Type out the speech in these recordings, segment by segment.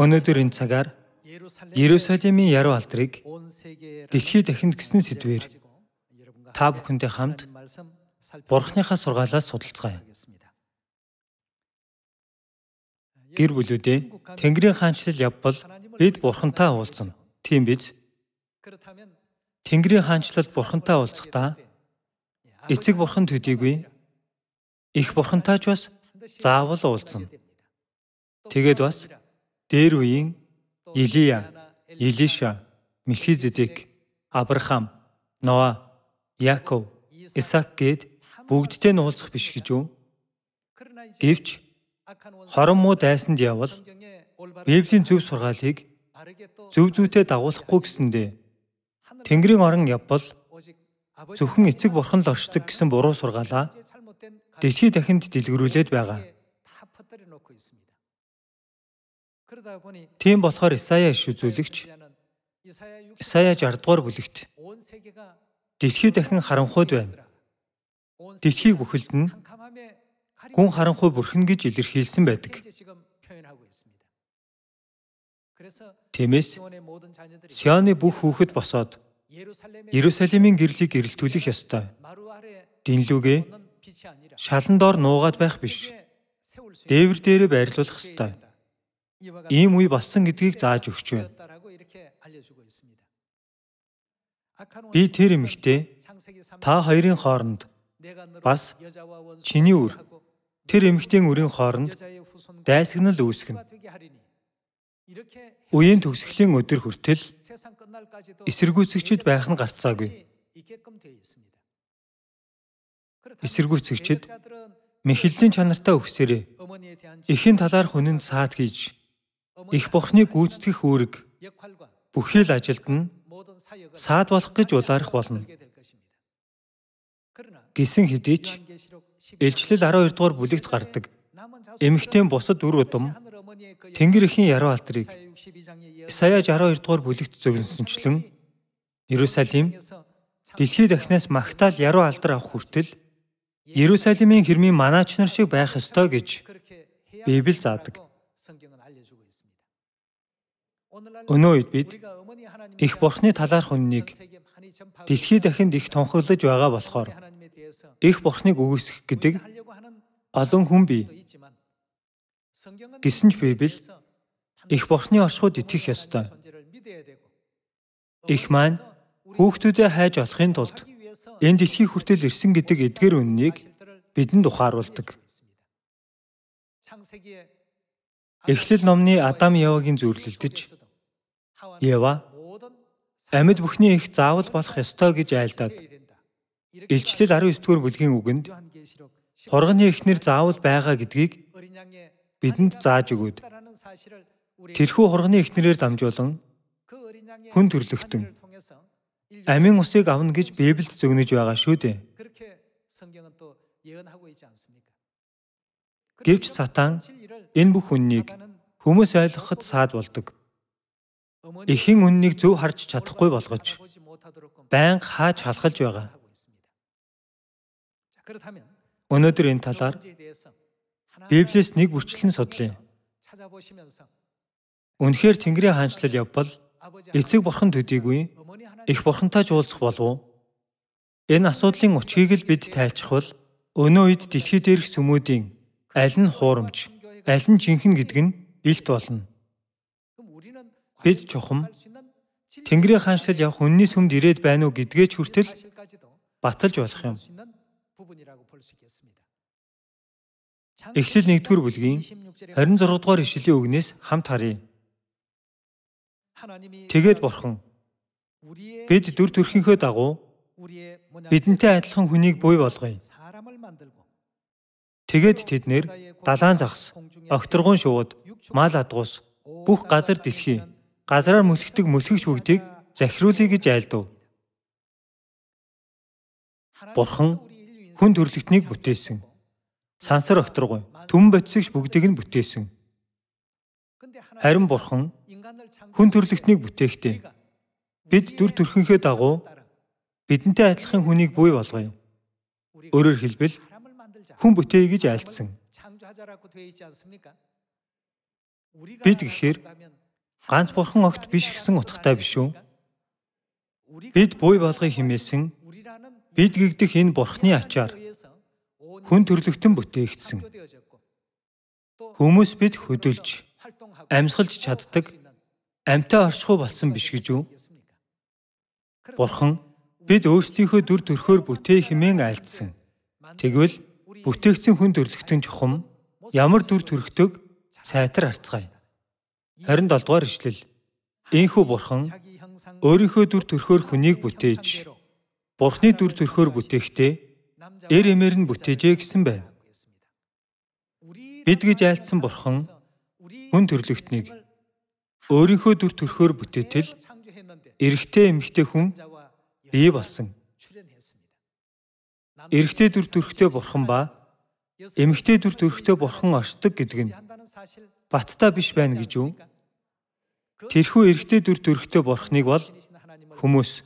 Өнөөдөр энэ цагаар Иерусалимийн яруу алдрыг дэлхийд дахинд гэсэн сэдвээр та бүхэнтэй хамт Бурхныхаа сургаалаас судалцгаая. Гэр бүлүүдээ Тэнгэрийн хаанчлал явбал бид Бурхантай уулзна. Тийм биз? Тэнгэрийн хаанчлал Бурхантай уулзахдаа эцэг Бурхан төдийгүй их Бурхантай ч бас заавал уулзна. Тэгэд бас Дээр үеийн Илия, Илиша, Мелхизедек, Авраам, Ноа, Яаков, Исаак гээд бүгдтэй нь уулзах биш гэж үү? Гэвч хорон муу дайсанд явал Библийн зөв сургаалыг зөв зүйтэй дагуулахгүй гэсэндээ Тэнгэрийн орон явбал зөвхөн эцэг бурхан л оршдог гэсэн буруу сургаалаа дэлхий дахинд дэлгэрүүлээд байгаа. Тийм болохоор Исая иш үзүүлэгч Исая 60 дугаар бүлэгт дэлхий дахин харанхуйд байна. Дэлхийг бүхэлд нь гүн харанхуй бүрхэн гэж илэрхийлсэн байдаг. Тиймээс Сионы бүх хүүхэд босоод Иерусалимийн гэрлийг гэрэлтүүлэх ёстой. Динлүүгээ шалан доор нуугаад байх биш. Дээвэр дээрээ байрлуулах ёстой ийм үе болсон гэдгийг зааж өгч байна. Би тэр эмэгтэй та хоёрын хооронд бас чиний үр тэр эмэгтэй үрийн хооронд дайсагнал үүсгэнэ. Үеийн төгсгөлийн өдөр хүртэл эсэргүүцэгчд байх нь гарцаагүй. Эсэргүүцэгчд мэхэллийн чанартай өгсөөрэй. Эхийн талаарх үнэн саад хийж Их Бурхны гүйцэтгэх үүрэг бүхий л ажилд нь саад болох гэж улаарах болно. Гисэн хэдий ч Илжлэл 12 дугаар бүлэгт гардаг эмэгтэй бусад үр удам Тэнгэр ихийн яруу алдрыг Исая 62 дугаар бүлэгт зөвлөсөнчлэн Иерусалим дэлхий дахнаас магтаал яруу алдар авах хүртэл Иерусалимийн хэрмийн манаач нар шиг байх ёстой гэж Библи заадаг. Өнөө үед бид их бурхны талаарх үннийг дэлхий дахинд их тунхаглаж байгаа болохоор их бурхныг үгүйсгэх гэдэг олон хүн бий. Гэсэн ч Библи их бурхны оршихуйд итгэх ёстой. Их маань хүүхдүүдэд хайж олохын тулд энэ дэлхий хүртэл ирсэн гэдэг эдгээр үннийг бидэнд ухааруулдаг. Эхлэл номны Адам Явагийн зүрлэлдэж Ева амьд бүхний их заавал болох ёстой гэж айлдаад Илчлэл 19-р бүлгийн үгэнд хурганы эхнэр заавал байгаа гэдгийг бидэнд зааж өгөөд тэрхүү хурганы эхнэрээр дамжуулан хүн төрлөختөн амийн усыг авна гэж Библиэд зөвнөж байгаа шүү дээ. Гэвч сатан энэ бүх үннийг хүмүүс ойлгоход саад болдог эхийн үннийг зөв харж чадахгүй болгож байнга хааж халахж байгаа. Өнөөдөр энэ талаар Библиэс нэг бүрчлэн судлаа. Үнэхээр Тэнгэрийн хаанчлал явбал эцэг бурхан төдийгүй их бурхантай ч уулзах болов уу? Энэ асуудлын учгийг л бид тайлцвал өнөө үед дэлхий дээрх сүмүүдийн аль нь хуурамч, аль нь жинхэнэ гэдэг нь илт болно бид чухам Тэнгэрийн хаанчлал явах үнний сүмд ирээд байна уу гэдгээ ч хүртэл баталж болох юм. Эхлэл 1-р бүлгийн 26-р ишлэлийн үгнээс хамт харъя. Тэгээд бурхан бид дүр төрхийнхөө дагуу бидэнтэй адилхан хүнийг буй болгоё. Тэгээд тэд нэр далаан загас, огторгон шувууд, мал адгуус бүх газар дэлхий газраар мөлхдөг мөлхөгч бүгдийг захируулъя гэж айлдав. Бурхан хүн төрлөختнийг бүтээсэн. Сансар окторгүй түн ботсогч бүгдийг нь бүтээсэн. Харин бурхан хүн төрлөختнийг бүтээхдээ бид дүр төрхийнхээ дагуу бидэнтэй адилхан хүнийг бүй болгоё. Өөрөөр хэлбэл хүн бүтээе гэж айлдсан. Бид гэхээр Ганц бурхан огт биш гэсэн утгатай биш үү? Бид буй болгыг химээсэн бид гэгдэх энэ бурхны ачаар хүн төрлөختөн бүтээгдсэн. Хүмүүс бид хөдөлж, амьсгалж чаддаг амьтаа оршихуй болсон биш гэж үү? Бурхан бид өөрсдийнхөө дүр төрхөөр бүтээх хэмээн альцсан. Тэгвэл бүтээгдсэн хүн төрлөختөн чухам ямар дүр төрхтөг сайтар арцгаая. 27 дугаар ишлэл. Ийхүү бурхан өөрийнхөө дүр төрхөөр хүнийг бүтээж Бурхны дүр төрхөөр бүтээхдээ эр эмээр нь бүтээжээ гэсэн байна. Бид гэж айлтсан бурхан хүн төрлөختнийг өөрийнхөө дүр төрхөөр бүтээтэл эрэгтэй эмэгтэй хүн бий болсон. Эрэгтэй дүр төрхтэй бурхан ба эмэгтэй дүр төрхтэй бурхан оршдог гэдэг нь баттай биш байна гэж үү? Тэрхүү эрэгтэй дүр төрхтэй бурхныг бол хүмүүс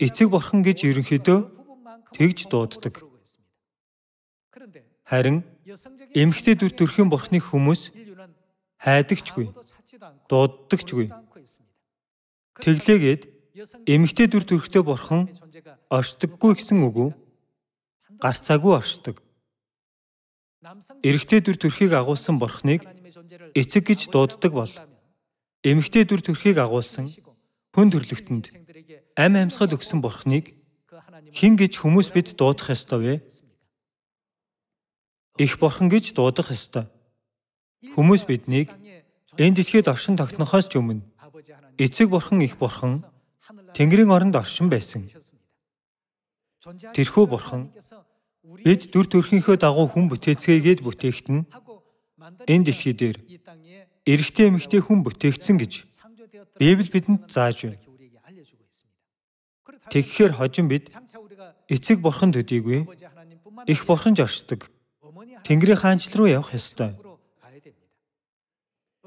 эцэг бурхан гэж ерөнхийдөө тэгж дууддаг. Харин эмэгтэй дүр төрхийн бурхныг хүмүүс хайдагчгүй, дууддагчгүй. Тэглээгээд эмэгтэй дүр төрхтэй бурхан оршдоггүй гэсэн үг үү? Гарцаагүй оршдог. Эрэгтэй дүр төрхийг агуулсан бурхныг эцэг гэж дууддаг бол эмэгтэй дүр төрхийг агуулсан хүн төрлөختөнд ам амьсгал өгсөн бурхныг хин гэж хүмүүс бид дуудах ёстой вэ? Их бурхан гэж дуудах ёстой. Хүмүүс биднийг энэ дэлхийд оршин тогтнохоос ч өмнө эцэг бурхан их бурхан Тэнгэрийн оронд оршин байсан. Тэрхүү бурхан бид дүр төрхийнхөө дагуу хүн бүтээцгээгээд бүтээхт нь энэ дэлхий дээр эрэгтэй эмэгтэй хүн бүтээгдсэн гэж Библи бидэнд зааж байна. Тэгэхээр хожим бид эцэг бурхан төдийгүй их бурхан жоршдог. Тэнгэрийн хаанчлал руу явах ёстой.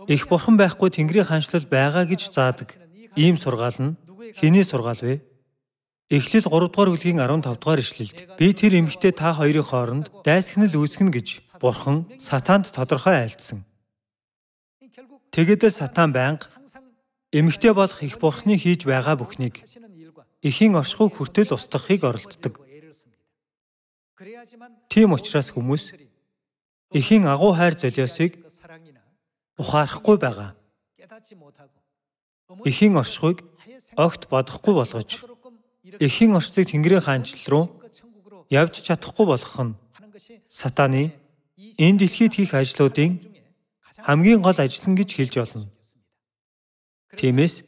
Их бурхан байхгүй Тэнгэрийн хаанчлал байгаа гэж заадаг. Ийм сургаал нь хэний сургаал вэ? Эхлэл 3 дугаар бүлгийн 15 дугаар ишлэлд би тэр эмэгтэй та хоёрын хооронд дайсагнал үүснэ гэж бурхан сатаанд тодорхой айлдсан. Тэгээд сатан байнга эмгтэй болох их бурхны хийж байгаа бүхнийг эхийн оршихуйг хүртэл устгахыг оролддог. Тийм учраас хүмүүс эхийн агуу хайр золиосыг ухаарахгүй байгаа. Эхийн оршихуйг огт бодохгүй болгож эхийн орцыг Тэнгэрийн хаанчил руу явж чадахгүй болгох нь сатаны энэ дэлхийд хийх ажлуудын хамгийн гол ажилтан гэж хэлж болно. Тиймээс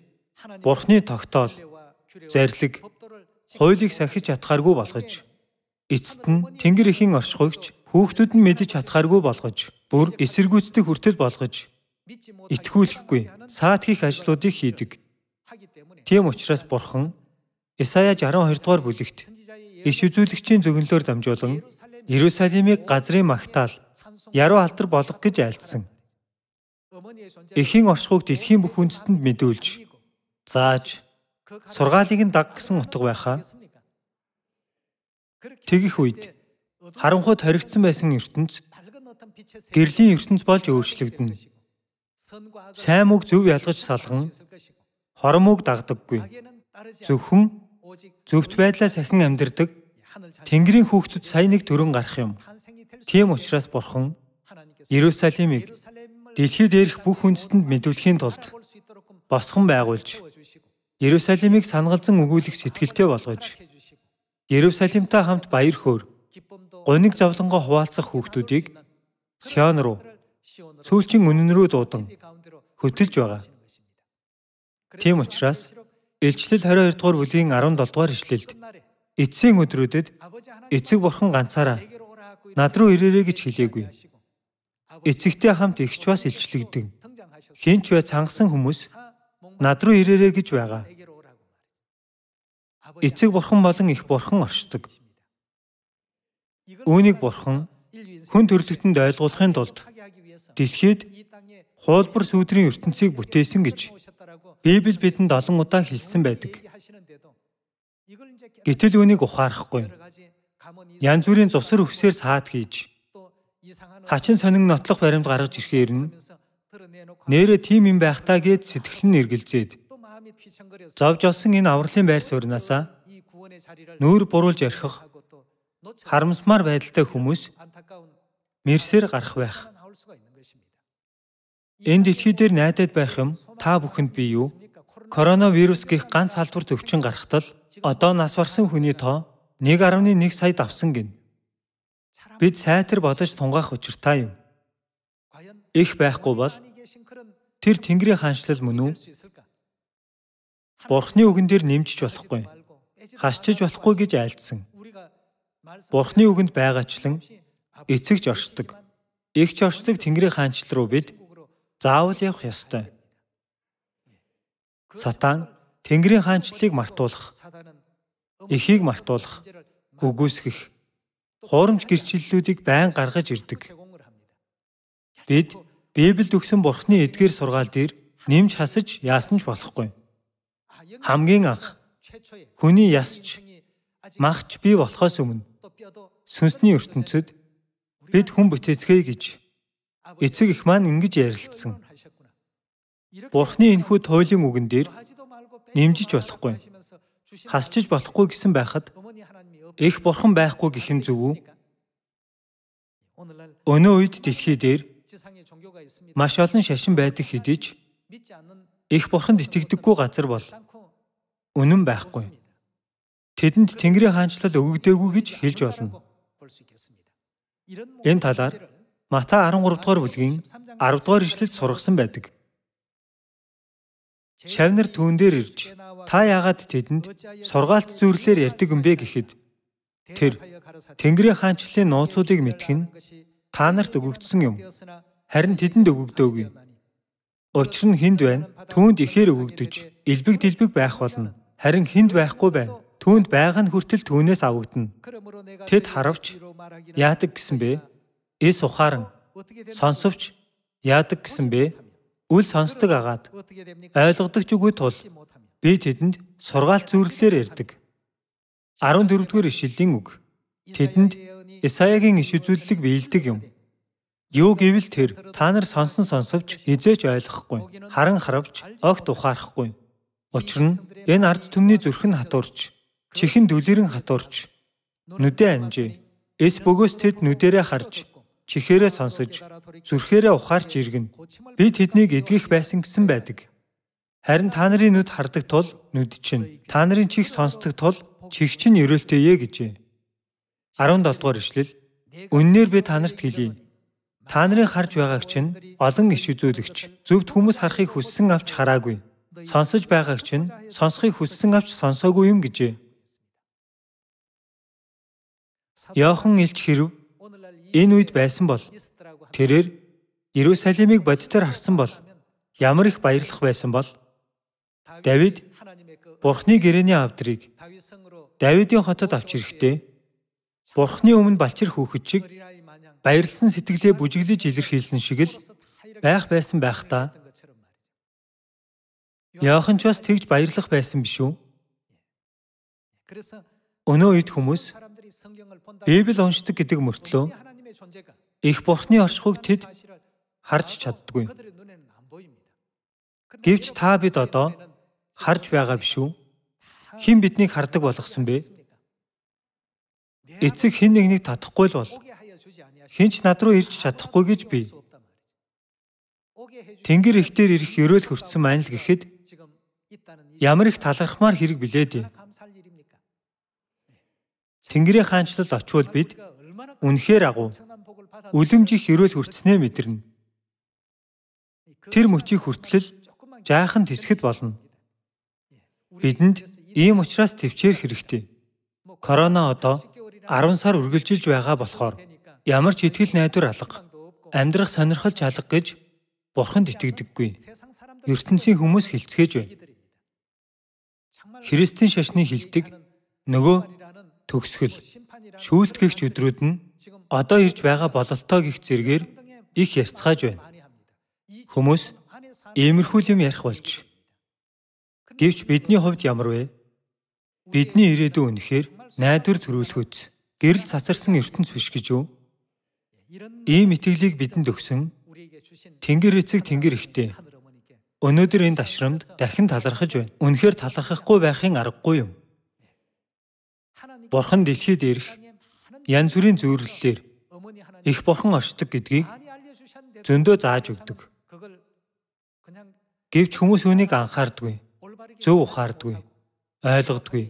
Бурхны тогтоол, зарлиг, хуулийг сахиж чадхааргүй болгож, эцэст нь Тэнгэр ихийн оршихуйгч хүүхдүүд нь мэдж чадхааргүй болгож, бүр эсэргүүцдэг хүртэл болгож, итгүүлэхгүй, саад хийх ажлуудыг хийдэг. Тийм учраас Бурхан Исая 62 дугаар бүлэгт иш үзүүлэгчийн зөгнөлөөр дамжуулан Иерусалимыг газрын магтаал, яруу алтар болох гэж айлдсан эхийн оршихуйг дэлхийн бүх үндэстэнд мэдүүлж зааж сургаалыг нь даг гэсэн утга байхаа. Тэгэх үед харанхуй хоригдсан байсан ертөнц гэрлийн ертөнц болж өөрчлөгдөнө. Сайн мөг зөв ялгаж салган хормог дагдаггүй. Зөвхөн зөвхт байдлаа сахин амьдэрдэг Тэнгэрийн хүүхдүүд сая нэг төрөн гарах юм. Тийм учраас бурхан Иерусалимыг Дэлхийд ирэх бүх үндэстэнд мэдүүлэхийн тулд босгон байгуулж Ерүсалимыг сангалзан өгүүлэх сэтгэлтэй болгож Ерүсалимтай хамт баяр хөөр гоник завланго хуваалцах хүүхдүүдийг Сион руу сүүлчийн үнэн рүү дуудан хөтөлж байгаа. Тийм учраас Илчлэл 22 дугаар бүлгийн 17 дугаар ишлэлд эцсийн өдрүүдэд эцэг бурхан ганцаараа над руу ирээрэй гэж хэлээгүй эцэгтэй хамт эгч бас илчлэгдэн. Хинч вэ цангасан хүмүүс над руу ирээрэй гэж байгаа. Эцэг бурхан болон их бурхан оршдог. Үүнийг бурхан хүн төрөлхтөнд ойлгуулахын тулд дэлхийд хуулбар сүйдрийн ертөнцийг бүтээсэн гэж Библи бидэнд олон удаа хэлсэн байдаг. Гэтэл үүнийг ухаарахгүй. Янз бүрийн цусар өгсөөр саад хийж хачин сонин нотлох баримт гаргаж ирэхээр нь нээрээ тийм юм байхтаа гээд сэтгэл нь эргэлзээд зовж олсон энэ авралын байр сууринаасаа нүүр буруулж орхих харамсмаар байдалтай хүмүүс мэрсээр гарах байх. Энэ дэлхий дээр найдаад байх юм та бүхэнд би юу? Коронавирус гих ганц халдвар төвчин гарахтал одоо нас барсан хүний тоо 1.1 сая давсан гин. Бид сайтар бодож тунгаах учиртай юм. Их байхгүй бол тэр Тэнгэрийн хаанчлал мөн үү? Бурхны үгэн дээр нэмжиж болохгүй. Хашчиж болохгүй гэж айлдсан. Бурхны үгэнд байгаачлан эцэгч оршдог. Игч оршдог Тэнгэрийн хаанчлал руу бид заавал явах ёстой. Сатан Тэнгэрийн хаанчлалыг мартуулах, эхийг мартуулах, үгүйсгэх, хуурамч гэрчлэлүүдийг байн гаргаж ирдэг. Бид Библиэд өгсөн Бурхны эдгээр сургаал дээр нэмж хасаж яасан ч болохгүй. Хамгийн анх хүний ясч махч бий болохоос өмнө сүнсний ертөнцид бид хүн бүтээцгээе гэж эцэг их маань ингэж ярилцсан. Бурхны энэхүү туйлын үгэн дээр нэмжиж болохгүй. Хасчиж болохгүй гэсэн байхад Их бурхан байхгүй гэх нь зөв үү? Өнөө үед дэлхий дээр маш олон шашин байдаг хэдий ч их бурханд итгэдэггүй газар бол үнэн байхгүй. Тэдэнд Тэнгэрийн хаанчлал өгөгдөөгүй гэж хэлж болно. Энэ талаар Матай 13 дугаар бүлгийн 10 дугаар ишлэлд сургасан байдаг. Шавнар түүн дээр ирж та яагаад тэдэнд сургаалт зүйлээр ярьдаг юм бэ гэхэд Тэр Тэнгэрийн хаанчлалын нууцуудыг мэдэх нь та нарт өгөгдсөн юм. Харин тэдэнд өгөгдөөгүй. Учир нь хүнд байна. Түүнд ихээр өгөгдөж, элбэг дэлбэг байх болно. Харин хүнд байхгүй байна. Түүнд байгаа нь хүртэл түүнээс авагдана. Тэд харавч яадаг гэсэн бэ? Эс ухааран сонсовч яадаг гэсэн бэ? Үл сонсдог агаад ойлгодог ч үгүй тул би тэдэнд сургаалт зүйрлэлээр ярьдаг. 14-р ишлэлийн үг. Тэдэнд Исаягийн иш үзүүлэлэг биелдэг юм. Юу гэвэл тэр та нар сонсон сонсовч хизээч ойлгохгүй, харан харавч огт ухаарахгүй. Учир нь энэ ард түмний зүрх нь хатуурч, чихэн дүлэрэн хатуурч, нүдээ амжээ. Эс бөгөөс тэд нүдэрээ харж, чихээрээ сонсож, зүрхээрээ ухаарч иргэн. Би тэднийг эдгэх байсан гэсэн байдаг. Харин та нарын нүд хардаг тул нүд чинь, та нарын чих сонсдог тул Чигч нь өрөөлтэйе гэжээ. 17 дугаар ишлэл Үннээр би та нарт хэлье. Та нарын харж байгааг чинь олон иш үзүүлэгч зөвд хүмүүс харахыг хүссэн авч хараагүй. Сонсож байгааг чинь сонсхийг хүссэн авч сонсоогүй юм гэжээ. Йохан элч хэрв энэ үед байсан бол тэрээр Иерусалимыг бодитоор харсан бол ямар их баярлах байсан бол Давид Бурхны гэрээний авдрыг Давидын хотод авч ирэхдээ Бурхны өмнө балчир хөөхөд шиг баярлсан сэтгэлээ бүжиглэж илэрхийлсэн шиг л байх байсан байх та. Яахан ч бас тэгж баярлах байсан биш үү? Өнөө үед хүмүүс Библи уншдаг гэдэг мөртлөө их Бурхны оршихуйг тэд харж чаддгүй. Гэвч та бид одоо харж байгаа биш үү? хэн биднийг хардаг болгосон бэ? Эцэг хэн нэгнийг татахгүй л бол хинч над руу ирж чадахгүй гэж би. Тэнгэр ихтэр ирэх өрөөл хөрцсөн маань л гэхэд ямар их талархмаар хэрэг билээд юм. Тэнгэрийн хаанчлал очивол бид үнэхээр агуу үлэмж их өрөөл хөрцснээ мэдэрнэ. Тэр мөчийг хүртэл жаахан тэсгэд болно. Бидэнд Ийм учраас төвчээр хэрэгтэй. Корона одоо 10 сар үргэлжилж байгаа болохоор ямар ч ихтгэл найдвар алга амьдрах сонирхол чалга гэж бурханд итгэдэггүй. ертөнцийн хүмүүс хилцгээж байна. Христийн шашны хилдэг нөгөө төгсгөл шүүлтгэгч өдрүүд нь одоо ирж байгаа бололтой гих зэргээр их ярьцгааж байна. Хүмүүс иймэрхүү юм ярих болж. Гэвч бидний хувьд ямар вэ? Бидний ирээдүйн үнэхээр найдвар төрүүлэхүйц гэрэл цацарсан ертөнц биш гэж юу? Ийм итгэлийг бидэнд өгсөн Тэнгэр эцэг Тэнгэр ихтэй. Өнөөдөр энэ ташрамд дахин талархаж байна. Үнэхээр талархахгүй байхын аргагүй юм. Бурхан дэлхийд ирэх янз бүрийн зүйрлэлээр их бурхан оршдог гэдгийг зөндөө зааж өгдөг. Гэвч хүмүүс үүнийг анхаардаггүй. Зөв ухаардаггүй ойлгодгүй.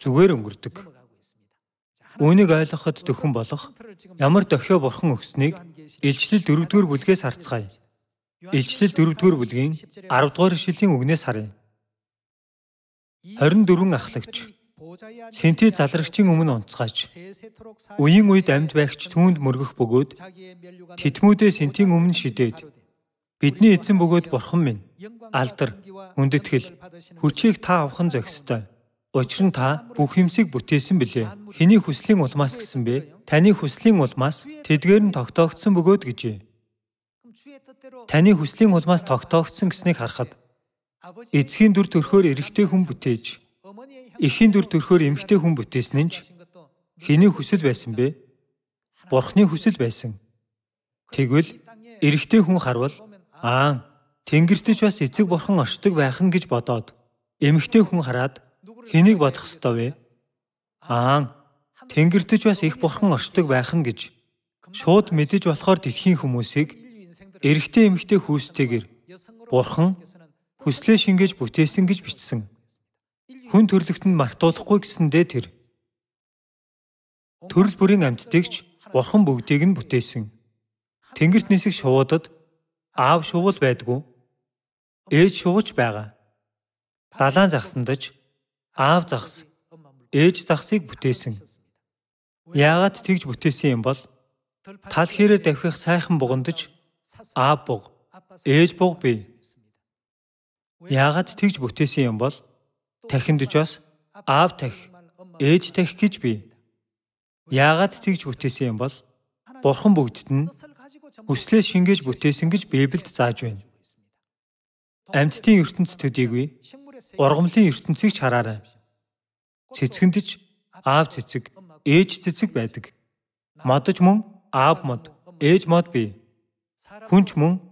Зүгээр өнгөрдөг. Үүнийг ойлгоход дөхөн болох ямар дохио бурхан өгснгийг Илжлэл 4-р бүлгээс харцгаая. Илжлэл 4-р бүлгийн 10-р шүлийн үгнээс харъя. 24 ахлагч Синти залрагчийн өмнө онцгойч. Үеийн үед амьд байхч түүнд мөргөх бөгөөд титмүүдээ синтийн өмнө шидээд Бидний эзэн бөгөөд бурхан минь алдар, үндэтгэл, хүчийг та авах нь зохистой. Учир нь та бүх юмсыг бүтээсэн билээ. Хэний хүслийн улмаас гэсэн бэ? Таны хүслийн улмаас тэдгээр нь тогтоогдсон бөгөөд гэжээ. Таны хүслийн улмаас тогтоогдсон гэснийг харахад эцгийн дүр төрхөөр эрэгтэй хүн бүтээж, эхийн дүр төрхөөр эмэгтэй хүн бүтээсэн нь ч хэний хүсэл байсан бэ? Бурхны хүсэл байсан. Тэгвэл эрэгтэй хүн харвал Аа, тэнгэрт ч бас эцэг бурхан оршдог байх нь гэж бодоод эмэгтэй хүн хараад хэнийг бодох ёстой вэ? Аа, тэнгэрт ч бас их бурхан оршдог байх нь гэж шууд мэдэж болохоор дэлхийн хүмүүсийг эрэгтэй эмэгтэй хүүстэйгэр бурхан хүслээ шингээж бүтээсэн гэж бичсэн. Хүн төрлөختөнд мартуулахгүй гэсэндээ тэр төрөл бүрийн амьтдыгч бурхан бүгдийг нь бүтээсэн. Тэнгэрт нисэх шувуудад Аав шувуул байдгүй. Ээж шувууч байгаа. Далаан загсандаж аав загс ээж загсыг бүтээсэн. Яагаад тэгж бүтээсэн юм бол тал хэрэг давхих сайхан бугандаж аав буг ээж буг бий. Яагаад тэгж бүтээсэн юм бол тахинд жос аав тахи ээж тахи гэж бий. Яагаад тэгж бүтээсэн юм бол бурхан бүгдд нь хүслээ шингээж бүтээсэн гэж Библиэд зааж байна. Амьдтын ертөнц төдийгүй ургамлын ертөнцийг ч хараарай. Цэцгэндэж аав цэцэг, ээж цэцэг байдаг. Модж мөн аав мод, ээж мод бий. Хүнч мөн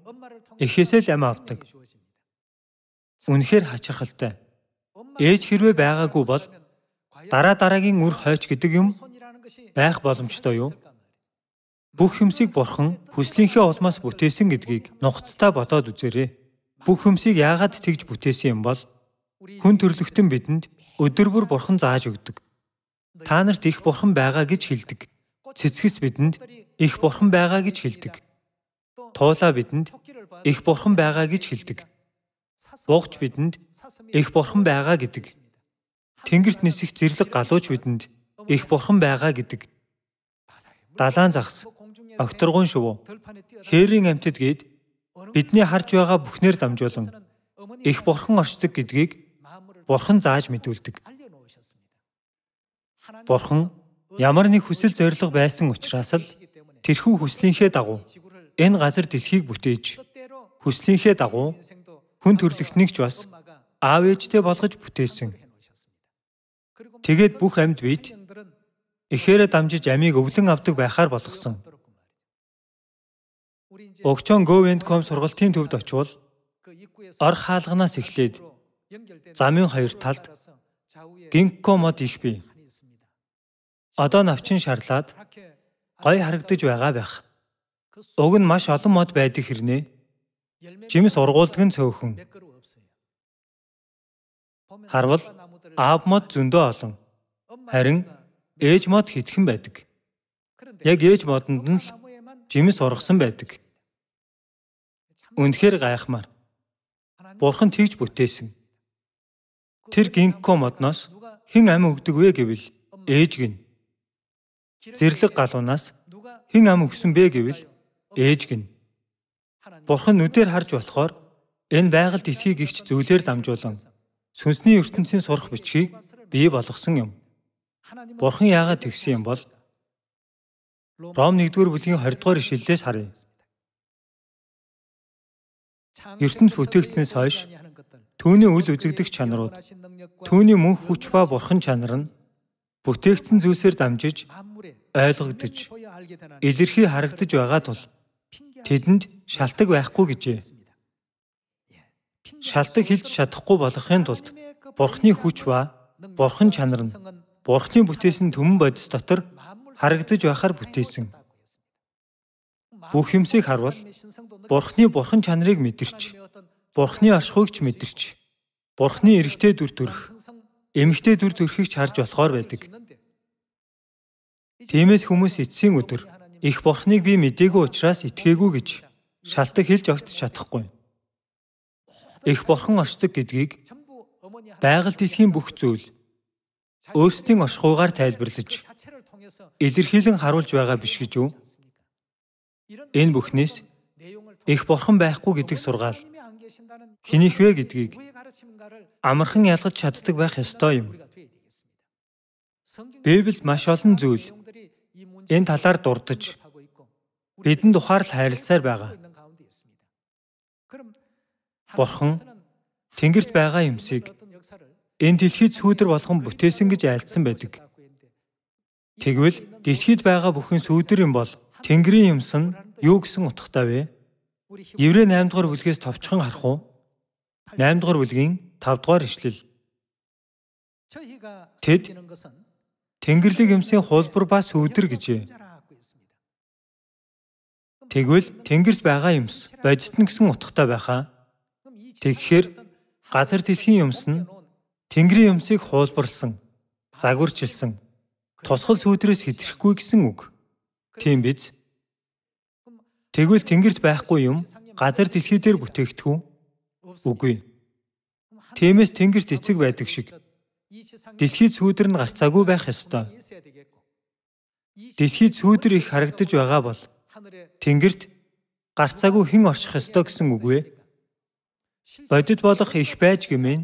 эхээсээ л ам авдаг. Үнэхээр хачирхалтай. Ээж хэрвээ байгаагүй бол дараа дараагийн үр хойч гэдэг юм байх боломжтой юу? Бүх юмсыг бурхан хүслийнхээ улмаас бүтээсэн гэдгийг нухацтай бодоод үзээрэй. Бүх юмсыг яагаад тэгж бүтээсэн юм бол хүн төрлөختөн бидэнд өдөр бүр бурхан зааж өгдөг. Та нарт их бурхан байгаа гэж хэлдэг. Цэцгэс бидэнд их бурхан байгаа гэж хэлдэг. Туула бидэнд их бурхан байгаа гэж хэлдэг. Буугч бидэнд их бурхан байгаа гэдэг. Тэнгэрт нисэх зэрлэг галууч бидэнд их бурхан байгаа гэдэг. Далаан загс огторгон шувуу хээрийн амтд гээд бидний харж байгаа бүхнээр дамжуулан их бурхан орчдөг гэдгийг бурхан зааж мэдүүлдэг. Бурхан ямар нэг хүсэл зориг байсан учраас л тэрхүү хүслийнхээ дагуу энэ газар дэлхийг бүтээж хүслийнхээ дагуу хүн төрлөختнийг ч бас аав ээжтэй болгож бүтээсэн. Тэгээд бүх амьд бид ихээр дамжиж амийг өвлөн авдаг байхаар болгосон. Өгчөн Govend.com сургалтын төвд очивол ор хаалганаас эхлээд замын хоёр талд гинко мод их бий. Одоо навчин шарлаад гой харагдаж байгаа байх. Уг нь маш олон мод байдаг хэрнээ. Жимс ургуулдаг нь цөөхөн. Харвал аав мод зөндөө олон. Харин ээж мод хитгэн байдаг. Яг ээж модонд нь л жимс ургасан байдаг. Үнэхээр гайхмаар. Бурхан тэгж бүтээсэн. Тэр гинко модноос хэн ам өгдөг вэ гэвэл ээж гин. Зэрлэг галуунаас хэн ам өгсөн бэ гэвэл ээж гин. Бурхан нүдээр харж болохоор энэ байгальд итхийг ихч зүйлээр дамжуулан сүнсний ертөнцийн сурах бичгийг бий болгосон юм. Бурхан яагаад тэгсэн юм бол Ром 1-р бүлгийн 20-р ишлэлээс харъя. ертөнд бүтээгдснээс хойш түүний үл үзэгдэх чанарууд, түүний мөнх хүч ба бурхан чанар нь бүтээгдсэн зүйлсээр дамжиж, ойлгогдож, илэрхий харагдаж байгаа тул тэдэнд шалтгаан байхгүй гэжээ. Шалтгаан хэлж чадахгүй болохын тулд бурхны хүч ба бурхан чанар нь бурхны бүтээсэн түмэн бодис дотор харагдаж байхаар бүтээсэн. Бүх юмсыг харвал Бурхны бурхан чанарыг мэдэрч, Бурхны ашхуйг ч мэдэрч, Бурхны эрэгтэй дүр төрх, эмэгтэй дүр төрхийг ч харж болохоор байдаг. Тиймээс хүмүүс эцсийн өдөр их Бурхныг би мдээгүй учраас итгээгүй гэж шалтгаан хэлж огт чадахгүй. Их Бурхан оршдог гэдгийг байгаль дэлхийн бүх зүйл өөрсдийн оршихуйгаар тайлбарлаж илэрхийлэн харуулж байгаа биш гэж үү? Энэ бүхнээс их борхон байхгүй гэдэг сургаал хинийх вэ гэдгийг амархан ялгаж чаддаг байх ёстой юм. Библиэд маш олон зүйл энэ талаар дурдж бидэнд ухаарль хайрласаар байгаа. Бурхан Тэнгэрт байгаа юмсыг энэ дэлхийд сүүдэр болгон бүтээсэн гэж айлдсан байдаг. Тэгвэл дэлхийд байгаа бүхэн сүүдэр юм бол Тэнгэрийн юмс нь юу гэсэн утгатай вэ? Еврей 8 дугаар бүлгээс товчхон харах уу? 8 дугаар бүлгийн 5 дугаар ишлэл. Тэд Тэнгэрлэг юмсийн хуулбар бас өдөр гэжээ. Тэгвэл тэнгэрт байгаа юмс бодит нь гэсэн утгатай байхаа. Тэгэхээр газар дэлхийн юмс нь тэнгэрийн юмсыг хуулбарлсан, загварчилсан тусгал сүйдрээс хэтрэхгүй гэсэн үг. Тийм биз? Тэгвэл тэнгэрт байхгүй юм газар дэлхий дээр бүтээгдэхүүн үгүй. Тиймээс тэнгэрт эцэг байдаг шиг дэлхийд сүйдэр нь гарцаагүй байх ёстой. Дэлхийд сүйдэр их харагдаж байгаа бол тэнгэрт гарцаагүй хэн орших ёстой гэсэн үг вэ? Бодит болох их байж гэмээн.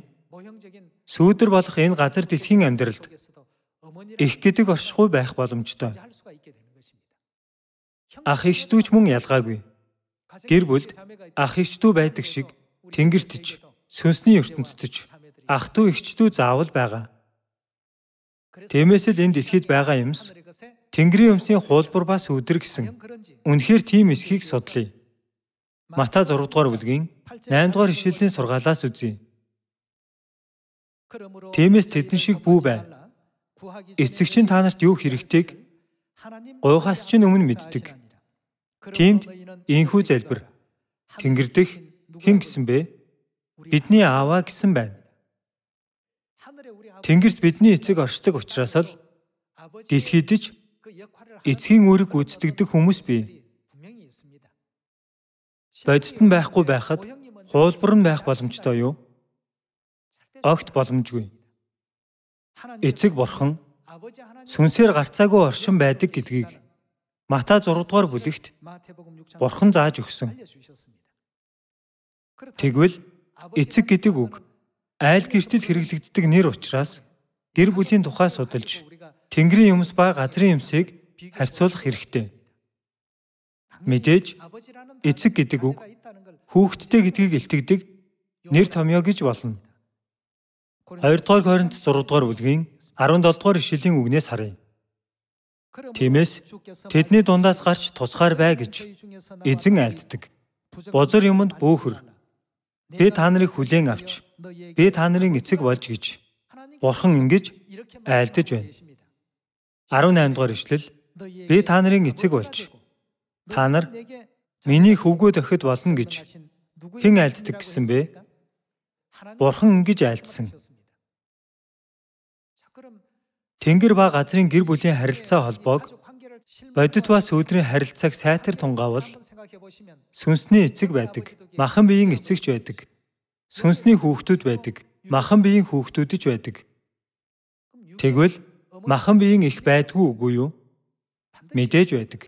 Сүйдэр болох энэ газар дэлхийн амьдралд их гэдэг оршихгүй байх боломжтой. Ах ичдүүч мөн ялгаагүй. Гэр бүлд ах ичдүү байдаг шиг тэнгэрт ич, сүнсний ертөндт ич ах トゥ ихчдүү заавал байгаа. Тиймээс л энэ дэлхийд байгаа юмс Тэнгэрийн өмсний хуулбар бас өдөр гэсэн. Үнэхээр тийм эсхийг судлаа. Матай 6 дугаар бүлгийн 8 дугаар ишлэлийн сургаалаас үзье. Тиймээс тэдэн шиг бүү бай. Эцэгч нь та нарт юу хэрэгтэйг гуйхаас ч өмнө мэддэг. Тиймд ийхүү залбир Тэнгэрдэх хэн гэсэн бэ? Бидний ааваа гэсэн байна. Тэнгэрт бидний эцэг оршдог учраас л дэлхийд ч эцгийн үүрэг гүйцэтгэдэг хүмүүс бий. Бодит нь байхгүй байхад хуулбар нь байх боломжтой юу? Огт боломжгүй эцэг бурхан сүнсээр гарцаагүй оршин байдаг гэдгийг Матай 6 дугаар бүлэгт бурхан зааж өгсөн. Тэгвэл эцэг гэдэг үг айл гэртэл хэрэглэгддэг нэр учраас гэр бүлийн тухай судалж Тэнгэрийн юмс ба газрын юмсыг харьцуулах хэрэгтэй. Мэдээж эцэг гэдэг үг хүүхэдтэй гэдгийг илтгэдэг нэр томьёо гэж болно. 2-р Коринт 6-р бүлгийн 17-р ишлэлийн үгнээс харъя. Тиймээс тэдний дундаас гарч тусгаар бай гэж эзэн альддаг. Бузар юмд бөөхөр. Би та нарыг хүлээн авч, би та нарын эцэг болж гэж Бурхан ингэж айлдаж байна. 18 дугаар ишлэл би та нарын эцэг болж та нар миний хөвгөө дохид болно гэж хэн айлддаг гэсэн бэ? Бурхан ингэж айлдсан. Тэнгэр ба газрын гэр бүлийн харилцаа холбоог бодит ба сүүдрийн харилцааг сайтар тунгаавал сүнсний эцэг байдаг, махан биеийн эцэгч байдаг, сүнсний хүүхдүүд байдаг, махан биеийн хүүхдүүдж байдаг. Тэгвэл махан биеийн их байдгүй үгүй юу? Мэдээж байдаг.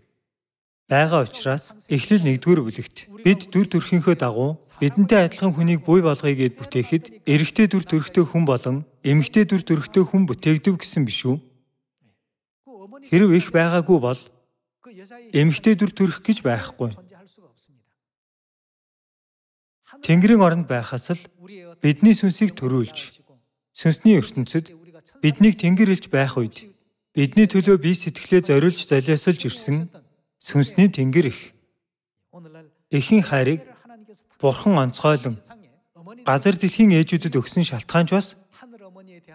Бага учраас эхлэл 1-р бүлэгт бид дүр төрхийнхөө дагуу бидэнтэй адилхан хүнийг буй болгоё гэд бүтээхэд эрэгтэй дүр төрхтэй хүн болон эмгтэй дүр төрхтэй хүн бүтээгдэв гэсэн биш үү? Хэрв их байгаагүй бол эмгтэй дүр төрх гэж байхгүй. Тэнгэрийн оронд байхаас л бидний сүнсийг төрүүлж сүнсний ертөнцид биднийг тэнгэр илж байх үед бидний төлөө бие сэтгэлээ зориулж залиасалж ирсэн сүнсний тэнгэр их эхийн хайрыг бурхан онцгойлон газар дэлхийн ээжүүдэд өгсөн шалтгаанч бас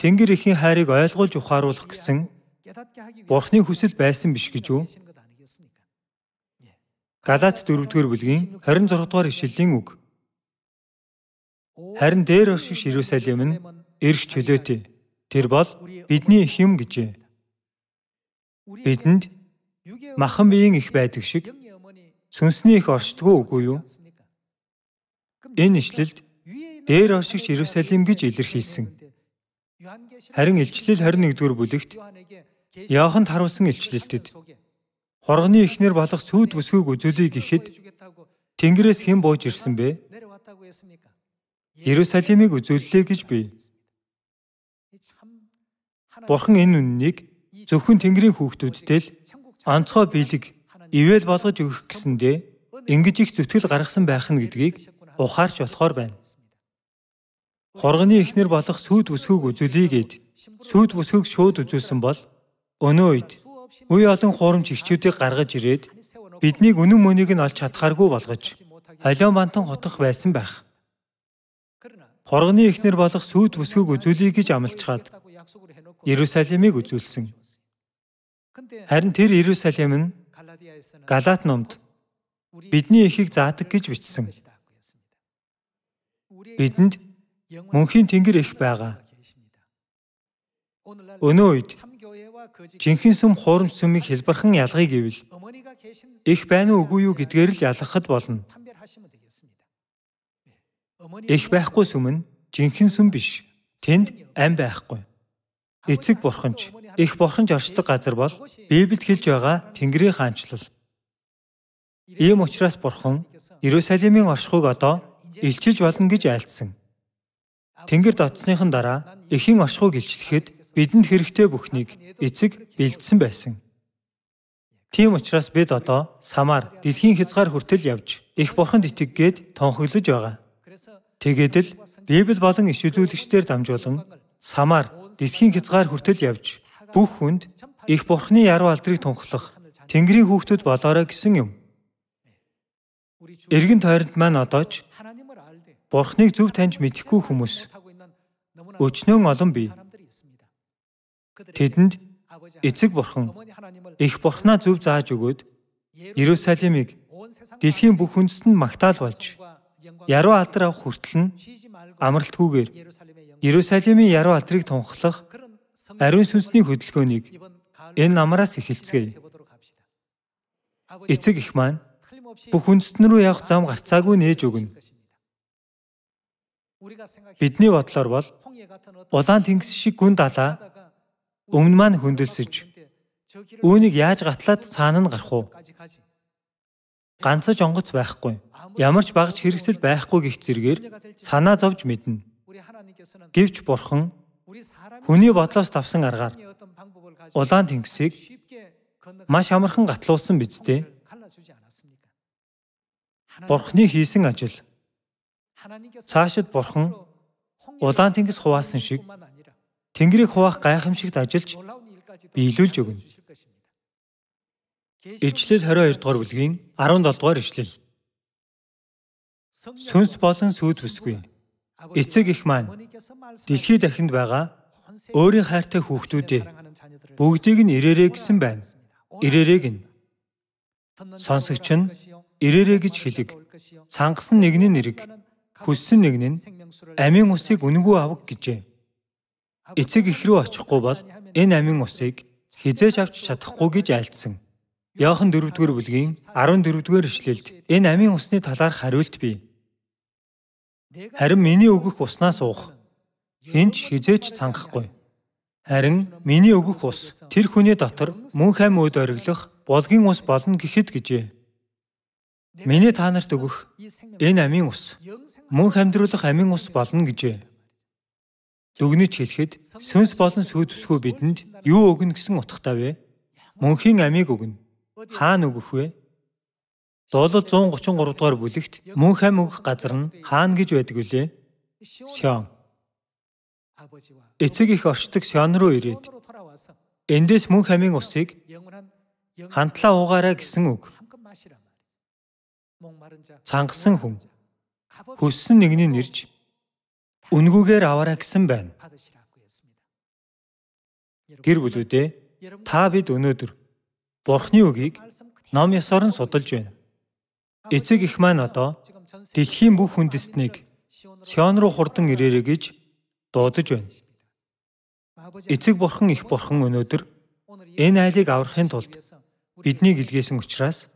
Тэнгэр ихийн хайрыг ойлгуулж ухааруулах гэсэн Бурхны хүсэл байсан биш гэж үү? Галаат 4-р бүлгийн 26-р ишлэлийн үг. Харин дээр орших Иерусалим нь эрх чөлөөтэй. Тэр бол бидний их юм гэжээ. Бидэнд махан биеийн их байдаг шиг сүнсний их оршдгоо үгүй юу? Энэ ишлэлд дээр орших Иерусалим гэж илэрхийлсэн. Харин илчлэл 21-р бүлэгт Яаханд харуулсан илчлэлтэд хоргоны ихнэр балах сүйд бүсгүйг үзүүлэе гэхэд Тэнгэрээс хэн бууж ирсэн бэ? Иерусалимыг үзүүллээ гэж бий. Бурхан энэ үннийг зөвхөн Тэнгэрийн хүүхдүүдтэй л онцгой биелэг ивэл болгож өгөх гэсэндэ ингэж их зүтгэл гаргасан байх нь гэдгийг ухаарч болохоор байна. Хоргоны эхнэр болох сүйд бүсгүйг үзүүлье гэд сүйд бүсгүйг шууд үзүүлсэн бол өнөө үед үе олон хурамч ихчүүдийг гаргаж ирээд биднийг үнэн мөнийг нь олж чадхааргүй болгож холион бантан хотох байсан байх. Хоргоны эхнэр болох сүйд бүсгүйг үзүүлье гэж амлцгаад Иерусалимыг үзүүлсэн. Харин тэр Иерусалим нь Галаат номд бидний эхийг заадаг гэж бичсэн. Бидэнд мөнхийн тэнгэр их байгаа. Өнөө үед жинхэнэ сүм хуурамч сүмийг хэлбэрхэн ялгыг гэвэл их байна уу үгүй юу гэдгээр л ялгахад болно. Их байхгүй сүм нь жинхэнэ сүм биш. Тэнд ам байхгүй. Эцэг бурханч, их бурханч оршдог газар бол Библиэд хэлж байгаа Тэнгэрийн хаанчлал. Ийм учраас бурхан Иерусалимийн оршихуйг одоо илчилж болно гэж айлцсан. Тэнгэр дотсныхан дараа эхийн оршихуй гэлчлэхэд бидэнд хэрэгтэй бүхнийг эцэг бэлдсэн байсан. Тийм учраас бид одоо самар дэлхийн хязгаар хүртэл явж их бурханд итгэгээд тонхоглож байгаа. Тэгээд л Библи болон иш үзүүлэгчдээр дамжуулан самар дэлхийн хязгаар хүртэл явж бүх хүнд их бурхны яруу алдрыг тунхлах Тэнгэрийн хүүхдүүд болоорой гэсэн юм. Эргэн тойронд маань одоо ч Бурхныг зөв таньж мэдэхгүй хүмүүс өчнөө олон бий. Тэдэнд эцэг бурхан их бурхнаа зөв зааж өгөөд Иерусалимыг дэлхийн бүх үндэстэнд магтаал болж яруу алдар авах хүртэл нь амралтгүйгээр Иерусалимийн яруу алдрыг тунхлах ариун сүнсний хөдөлгөөнийг энэ намраас эхэлцгээе. Эцэг их маань бүх үндэстэн рүү явах зам гарцаагүй нээж өгнө. Бидний бодлоор бол улаан тэнгис шиг гүн далаа өмнө маань хөндлөсөж үүнийг яаж гатлаад цаана нь гарах уу? Ганц ч онгоц байхгүй. Ямар ч багж хэрэгсэл байхгүй гих зэргээр санаа зовж мэднэ. Гэвч бурхан хүний бодлоос давсан аргаар улаан тэнгисийг маш амархан гатлуулсан биз дээ. Бурхны хийсэн ажил Цаашид бурхан улаан тэнгис хуваасан шиг тэнгэрийг хуваах гайхамшигт ажиллаж биелүүлж өгнө. Ичлэл 22 дугаар бүлгийн 17 дугаар ишлэл. Сүнс болон сүйд бүсгүй. Эцэг их маань дэлхий дахинд байгаа өөрийн хайртай хүүхдүүдээ бүгдийг нь ирээрэй гэсэн байна. Ирээрэйг нь. Сонсогч нь ирээрэй гэж хэлэг. Цангасан нэгний нэрэг Хүссэн нэг нь амийн усыг үнгүү авах гэжээ. Эцэг их рүү очихгүй бол энэ амийн усыг хизээж авч чадахгүй гэж айлцсан. Яохан 4-р бүлгийн 14-р ишлэлд энэ амийн усны талаар хариулт бий. Харин миний өгөх уснаас уух хинч хизээч цангахгүй. Харин миний өгөх ус тэр хүний дотор мөн хайм өд ориглох булгийн ус болно гэхэд гэжээ. Миний та нарт өгөх энэ амийн ус мөн хамдруулах амин ус болно гэжээ. Дүгнэж хэлэхэд сүнс болон сүйдэсгүй бидэнд юу өгнө гэсэн утгатай вэ? Мөнхийн амийг өгнө. Хаана өгөх вэ? Дуулал 133 дугаар бүлэгт мөнх ам өгөх газар нь хаана гэж байдаг вүлээ? Сион. Эцэг их оршдог Сион руу ирээд эндээс мөнх амийн усыг хантлаа уугаарай гэсэн үг. Цангасан хүн хүссэн нэгнийг нэрж үнгүүгээр аваарай гэсэн байна. Гэр бүлүүдээ та бид өнөөдөр Бурхны үгийг ном ёсоор нь судалж байна. Эцэг их маань одоо дэлхийн бүх үндэстнийг Сион руу хурдан ирээрэй гэж дуудаж байна. Эцэг Бурхан их Бурхан өнөөдөр энэ айлыг аврахын тулд биднийг илгээсэн учраас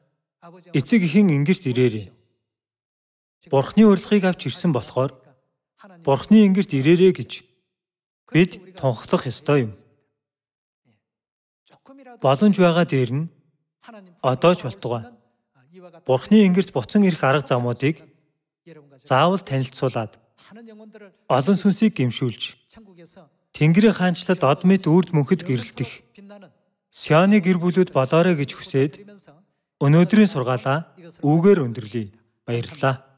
эцэг ихэн ингэрт ирээрэй. Бурхны урилгыг авч ирсэн болохоор Бурхны энгэрт ирээрэй гэж бид тунхлах ёстой юм. Боломж байгаа дээр нь одоо ч болтугай. Бурхны энгэрт буцан ирэх арга замуудыг заавал танилцуулаад олон сүнсийг гэмшүүлж Тэнгэрийн хаанчлалд од мэд үрд мөнхөд гэрэлтэх Сионы гэр бүлүүд болоорой гэж хүсээд өнөөдрийн сургаалаа үүгээр өндөрлөе. Баярлалаа.